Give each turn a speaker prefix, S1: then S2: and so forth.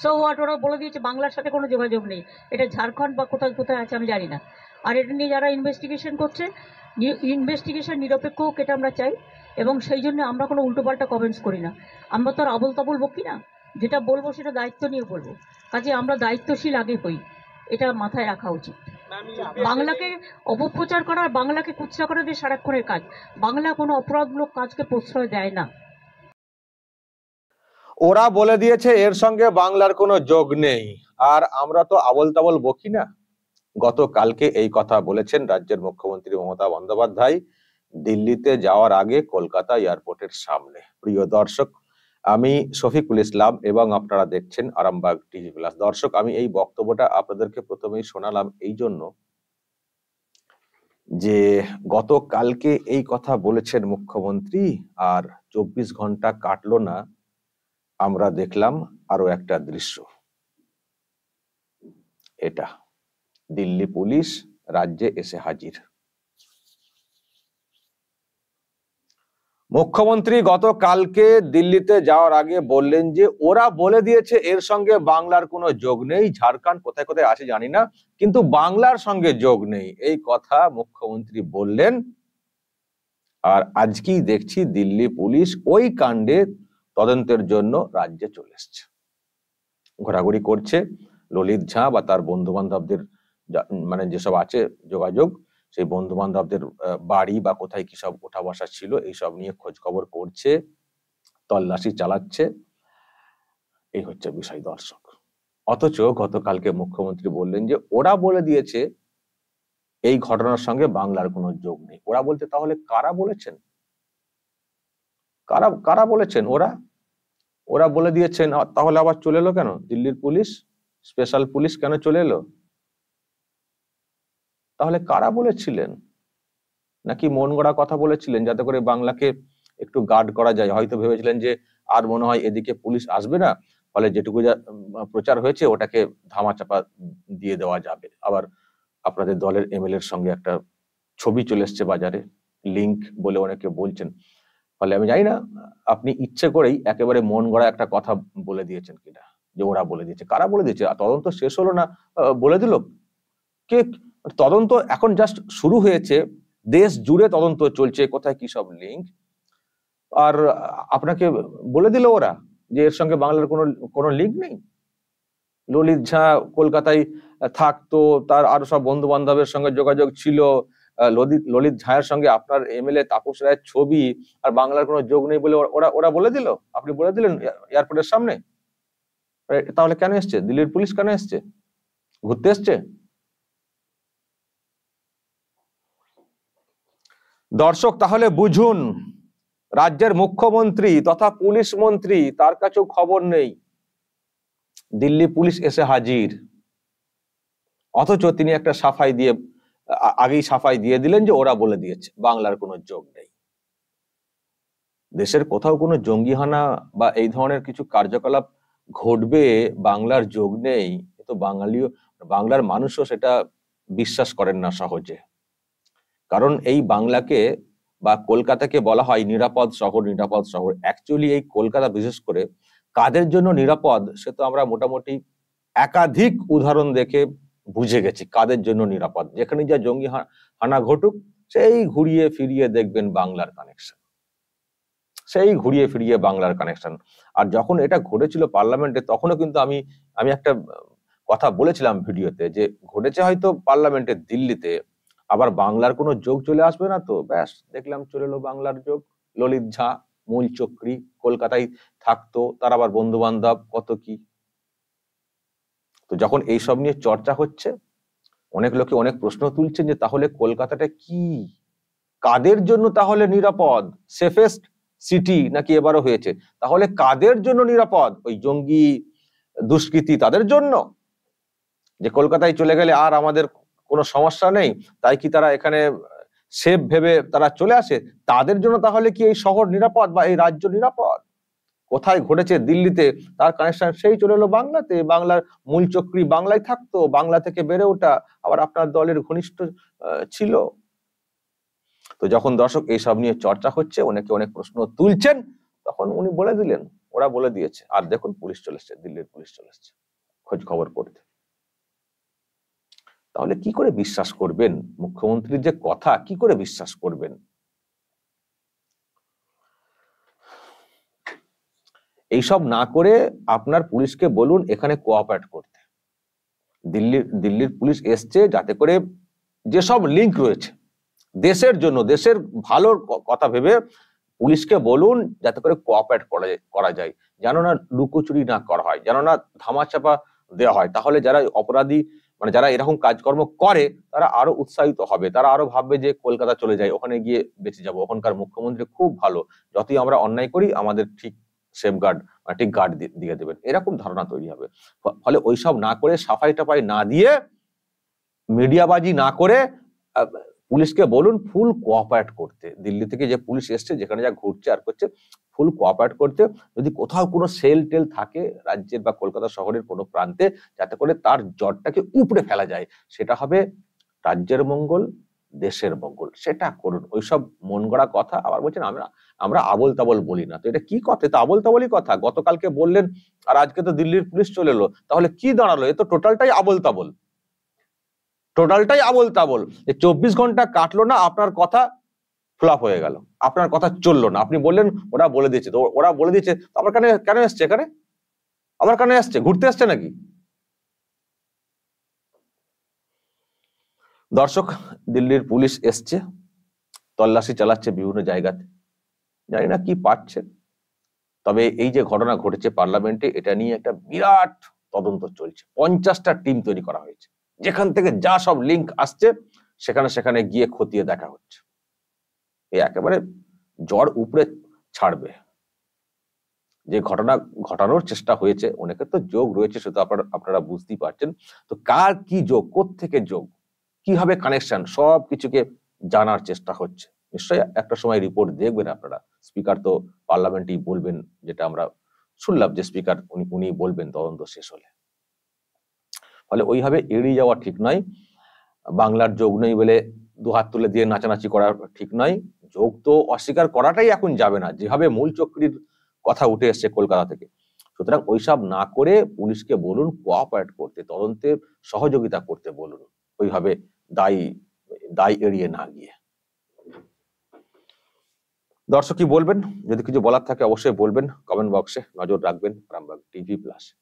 S1: so ওরা বলে দিয়েছে বাংলার সাথে কোনো যোগাযোগ নেই এটা ঝাড়খণ্ড বা কোথায় কোথায় আছে আমি জানি না আর এটা নিয়ে যারা ইনভেস্টিগেশন করছে ইনভেস্টিগেশন নিরপেক্ষ হোক এটা আমরা চাই এবং সেই জন্য আমরা কোনো উল্টোপাল্টা কমেন্টস করি না আমরা তো আর আবল তাবল বকি না যেটা বলবো সেটা দায়িত্ব নিয়ে বলবো কাজে আমরা দায়িত্বশীল আগে হই এটা মাথায় রাখা উচিত বাংলাকে অপপ্রচার করার বাংলাকে কুৎসা করা দিয়ে সারাক্ষণের কাজ বাংলা কোনো অপরাধমূলক কাজকে প্রশ্রয় দেয় না ওরা বলে দিয়েছে এর সঙ্গে বাংলার কোনো যোগ নেই আর আমরা তো আবল তাবল বকি না গত কালকে এই কথা বলেছেন রাজ্যের মুখ্যমন্ত্রী মমতা বন্দ্যোপাধ্যায় দিল্লিতে যাওয়ার আগে কলকাতা এয়ারপোর্টের সামনে প্রিয় দর্শক আমি শফিকুল ইসলাম এবং আপনারা দেখছেন আরামবাগ টিভি প্লাস দর্শক আমি এই বক্তব্যটা আপনাদেরকে প্রথমেই শোনালাম এই জন্য যে গতকালকে এই কথা বলেছেন মুখ্যমন্ত্রী আর চব্বিশ ঘন্টা কাটলো না আমরা দেখলাম আরো একটা দৃশ্য এটা দিল্লি পুলিশ রাজ্যে এসে হাজির মুখ্যমন্ত্রী গতকালকে দিল্লিতে যাওয়ার আগে বললেন যে ওরা বলে দিয়েছে এর সঙ্গে বাংলার কোনো যোগ নেই ঝাড়খণ্ড কোথায় কোথায় আছে জানি না কিন্তু বাংলার সঙ্গে যোগ নেই এই কথা মুখ্যমন্ত্রী বললেন আর আজকেই দেখছি দিল্লি পুলিশ ওই কাণ্ডে তদন্তের জন্য রাজ্যে চলে এসছে ঘোরাঘুরি করছে ললিত ঝা বা তার বন্ধু বান্ধবদের মানে যেসব আছে যোগাযোগ সেই বন্ধু বান্ধবদের বাড়ি বা কোথায় কি সব ওঠা বসা ছিল এইসব নিয়ে খোঁজ খবর করছে তল্লাশি চালাচ্ছে এই হচ্ছে বিষয় দর্শক অথচ গতকালকে মুখ্যমন্ত্রী বললেন যে ওরা বলে দিয়েছে এই ঘটনার সঙ্গে বাংলার কোনো যোগ নেই ওরা বলতে তাহলে কারা বলেছেন কারা কারা বলেছেন ওরা ওরা বলে দিয়েছেন তাহলে আবার চলে এলো কেন দিল্লির পুলিশ স্পেশাল পুলিশ কেন চলে এলো তাহলে কারা বলেছিলেন নাকি মন গড়া কথা বলেছিলেন যাতে করে বাংলাকে একটু গার্ড করা যায় হয়তো ভেবেছিলেন যে আর মনে হয় এদিকে পুলিশ আসবে না ফলে যেটুকু যা প্রচার হয়েছে ওটাকে ধামাচাপা দিয়ে দেওয়া যাবে আবার আপনাদের দলের এমএলএ এর সঙ্গে একটা ছবি চলে এসছে বাজারে লিঙ্ক বলে অনেকে বলছেন ফলে আমি জানি না আপনি ইচ্ছে করেই একেবারে মন গড়া একটা কথা বলে দিয়েছেন কিনা যে ওরা বলে দিয়েছে কারা বলে দিয়েছে তদন্ত শেষ হলো না বলে দিল কে তদন্ত এখন জাস্ট শুরু হয়েছে দেশ জুড়ে তদন্ত চলছে কোথায় কি সব লিঙ্ক আর আপনাকে বলে দিল ওরা যে এর সঙ্গে বাংলার কোনো কোনো লিঙ্ক নেই ললিত ঝা কলকাতায় থাকতো তার আরো সব বন্ধু বান্ধবের সঙ্গে যোগাযোগ ছিল ললিত ললিত ঝায়ের সঙ্গে আপনার এমএলএ তাপস রায়ের ছবি আর বাংলার কোনো যোগ নেই বলে ওরা ওরা বলে দিল আপনি বলে দিলেন এয়ারপোর্টের সামনে তাহলে কেন এসছে দিল্লির পুলিশ কেন এসছে ঘুরতে এসছে দর্শক তাহলে বুঝুন রাজ্যের মুখ্যমন্ত্রী তথা পুলিশ মন্ত্রী তার কাছেও খবর নেই দিল্লি পুলিশ এসে হাজির অথচ তিনি একটা সাফাই দিয়ে আগেই সাফাই দিয়ে দিলেন যে ওরা বলে দিয়েছে বাংলার কোনো যোগ নেই দেশের কোথাও কোনো জঙ্গিহানা বা এই ধরনের কিছু কার্যকলাপ ঘটবে বাংলার যোগ নেই তো বাঙালিও বাংলার মানুষও সেটা বিশ্বাস করেন না সহজে কারণ এই বাংলাকে বা কলকাতাকে বলা হয় নিরাপদ শহর নিরাপদ শহর অ্যাকচুয়ালি এই কলকাতা বিশেষ করে কাদের জন্য নিরাপদ সে তো আমরা মোটামুটি একাধিক উদাহরণ দেখে বুঝে গেছি কাদের জন্য নিরাপদ যেখানে যা জঙ্গি হানা ঘটুক সেই ঘুরিয়ে ফিরিয়ে দেখবেন বাংলার কানেকশন সেই ঘুরিয়ে ফিরিয়ে বাংলার কানেকশন আর যখন এটা ঘটেছিল পার্লামেন্টে তখনও কিন্তু আমি আমি একটা কথা বলেছিলাম ভিডিওতে যে ঘটেছে হয়তো পার্লামেন্টে দিল্লিতে আবার বাংলার কোনো যোগ চলে আসবে না তো ব্যাস দেখলাম চলে এলো বাংলার যোগ ললিত ঝা মূল চক্রী কলকাতায় থাকতো তার আবার বন্ধু বান্ধব কত কি তো যখন এইসব নিয়ে চর্চা হচ্ছে অনেক লোকে অনেক প্রশ্ন তুলছেন যে তাহলে কলকাতাটা কি কাদের জন্য তাহলে নিরাপদ সেফেস্ট সিটি নাকি এবারও হয়েছে তাহলে কাদের জন্য নিরাপদ ওই জঙ্গি দুষ্কৃতি তাদের জন্য যে কলকাতায় চলে গেলে আর আমাদের কোনো সমস্যা নেই তাই কি তারা এখানে সেফ ভেবে তারা চলে আসে তাদের জন্য তাহলে কি এই শহর নিরাপদ বা এই রাজ্য নিরাপদ কোথায় ঘটেছে দিল্লিতে তার কানেকশন সেই চলে এলো বাংলাতে বাংলার মূল চক্রি বাংলায় থাকতো বাংলা থেকে বেড়ে ওঠা আবার আপনার দলের ঘনিষ্ঠ ছিল তো যখন দর্শক এইসব নিয়ে চর্চা হচ্ছে অনেকে অনেক প্রশ্ন তুলছেন তখন উনি বলে দিলেন ওরা বলে দিয়েছে আর দেখুন পুলিশ চলে এসছে দিল্লির পুলিশ চলে এসছে খোঁজ খবর করতে তাহলে কি করে বিশ্বাস করবেন মুখ্যমন্ত্রীর যে কথা কি করে বিশ্বাস করবেন এইসব না করে আপনার পুলিশকে বলুন এখানে কোঅপারেট করতে দিল্লির দিল্লির পুলিশ এসছে যাতে করে যেসব লিঙ্ক রয়েছে দেশের জন্য দেশের ভালোর কথা ভেবে পুলিশকে বলুন যাতে করে কোঅপারেট করা করা যায় যেন না লুকোচুরি না করা হয় যেন না ধামাচাপা দেওয়া হয় তাহলে যারা অপরাধী মানে যারা এরকম কাজকর্ম করে তারা আরো উৎসাহিত হবে তারা আরো ভাববে যে কলকাতা চলে যায় ওখানে গিয়ে বেঁচে যাবো ওখানকার মুখ্যমন্ত্রী খুব ভালো যতই আমরা অন্যায় করি আমাদের ঠিক গার্ড মানে ঠিক গার্ড দিয়ে দেবেন এরকম ধারণা তৈরি হবে ফলে ওইসব না করে সাফাই টাফাই না দিয়ে মিডিয়াবাজি না করে পুলিশকে বলুন ফুল কোঅপারেট করতে দিল্লি থেকে যে পুলিশ এসছে যেখানে যা ঘুরছে আর করছে ফুল কোঅপারেট করতে যদি কোথাও কোনো সেল টেল থাকে রাজ্যের বা কলকাতা শহরের কোনো প্রান্তে যাতে করে তার জ্বরটাকে উপড়ে ফেলা যায় সেটা হবে রাজ্যের মঙ্গল দেশের মঙ্গল সেটা করুন ওইসব মন গড়া কথা আবার বলছেন আমরা আমরা আবল তাবল বলি না তো এটা কি কথা তো আবল তাবলই কথা গতকালকে বললেন আর আজকে তো দিল্লির পুলিশ চলে এলো তাহলে কি দাঁড়ালো এ তো টোটালটাই আবল তাবল টোটালটাই আবল তাবল চব্বিশ ঘন্টা কাটলো না আপনার কথা ফ্লপ হয়ে গেল আপনার কথা চললো না আপনি বললেন ওরা বলে দিয়েছে তো ওরা বলে দিয়েছে আমার কানে কেন এসছে এখানে আমার কানে আসছে ঘুরতে আসছে নাকি দর্শক দিল্লির পুলিশ এসছে তল্লাশি চালাচ্ছে বিভিন্ন জায়গাতে জানি না কি পাচ্ছে তবে এই যে ঘটনা ঘটেছে পার্লামেন্টে এটা নিয়ে একটা বিরাট তদন্ত চলছে পঞ্চাশটা টিম তৈরি করা হয়েছে যেখান থেকে যা সব লিঙ্ক আসছে সেখানে সেখানে গিয়ে খতিয়ে দেখা হচ্ছে এই একেবারে জ্বর উপরে ছাড়বে যে ঘটনা ঘটানোর চেষ্টা হয়েছে অনেকের তো যোগ রয়েছে সেটা আপনারা আপনারা বুঝতেই পারছেন তো কার কি যোগ থেকে যোগ কিভাবে কানেকশন সব কিছুকে জানার চেষ্টা হচ্ছে নিশ্চয়ই একটা সময় রিপোর্ট দেখবেন আপনারা স্পিকার তো পার্লামেন্টেই বলবেন যেটা আমরা শুনলাম যে স্পিকার উনি উনি বলবেন তদন্ত শেষ হলে ফলে ওইভাবে এড়িয়ে যাওয়া ঠিক নয় বাংলার যোগ নেই বলে দু হাত তুলে দিয়ে নাচানাচি করা ঠিক নয় যোগ তো অস্বীকার করাটাই এখন যাবে না যেভাবে মূল চক্রির কথা উঠে এসছে কলকাতা থেকে সুতরাং ওইসব না করে পুলিশকে বলুন কোঅপারেট করতে তদন্তে সহযোগিতা করতে বলুন ওইভাবে দায়ী দায় এড়িয়ে না গিয়ে দর্শক কি বলবেন যদি কিছু বলার থাকে অবশ্যই বলবেন কমেন্ট বক্সে নজর রাখবেন আরামবাগ টিভি প্লাস